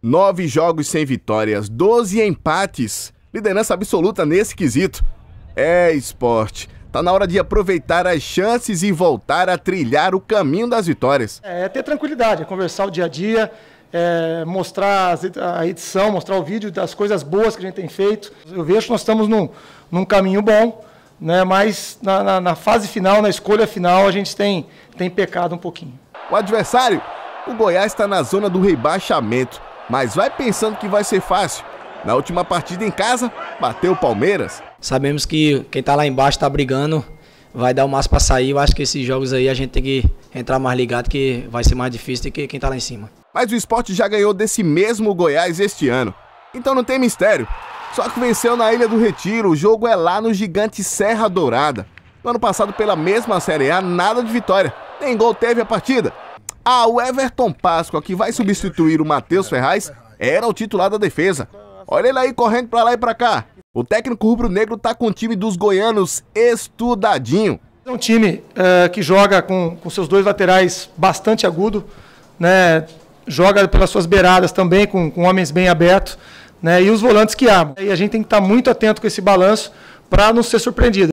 Nove jogos sem vitórias, 12 empates. Liderança absoluta nesse quesito. É esporte. Tá na hora de aproveitar as chances e voltar a trilhar o caminho das vitórias. É, é ter tranquilidade, é conversar o dia a dia, é mostrar a edição, mostrar o vídeo das coisas boas que a gente tem feito. Eu vejo que nós estamos num, num caminho bom, né? mas na, na, na fase final, na escolha final, a gente tem, tem pecado um pouquinho. O adversário? O Goiás está na zona do rebaixamento mas vai pensando que vai ser fácil. Na última partida em casa, bateu o Palmeiras. Sabemos que quem está lá embaixo está brigando, vai dar o máximo para sair. Eu acho que esses jogos aí a gente tem que entrar mais ligado, que vai ser mais difícil do que quem está lá em cima. Mas o esporte já ganhou desse mesmo Goiás este ano. Então não tem mistério. Só que venceu na Ilha do Retiro, o jogo é lá no gigante Serra Dourada. No ano passado, pela mesma Série A, nada de vitória. Nem gol teve a partida. Ah, o Everton Páscoa, que vai substituir o Matheus Ferraz, era o titular da defesa. Olha ele aí correndo para lá e para cá. O técnico rubro-negro tá com o time dos goianos estudadinho. É um time é, que joga com, com seus dois laterais bastante agudo, né? joga pelas suas beiradas também, com, com homens bem abertos, né? e os volantes que armam. E a gente tem que estar tá muito atento com esse balanço para não ser surpreendido.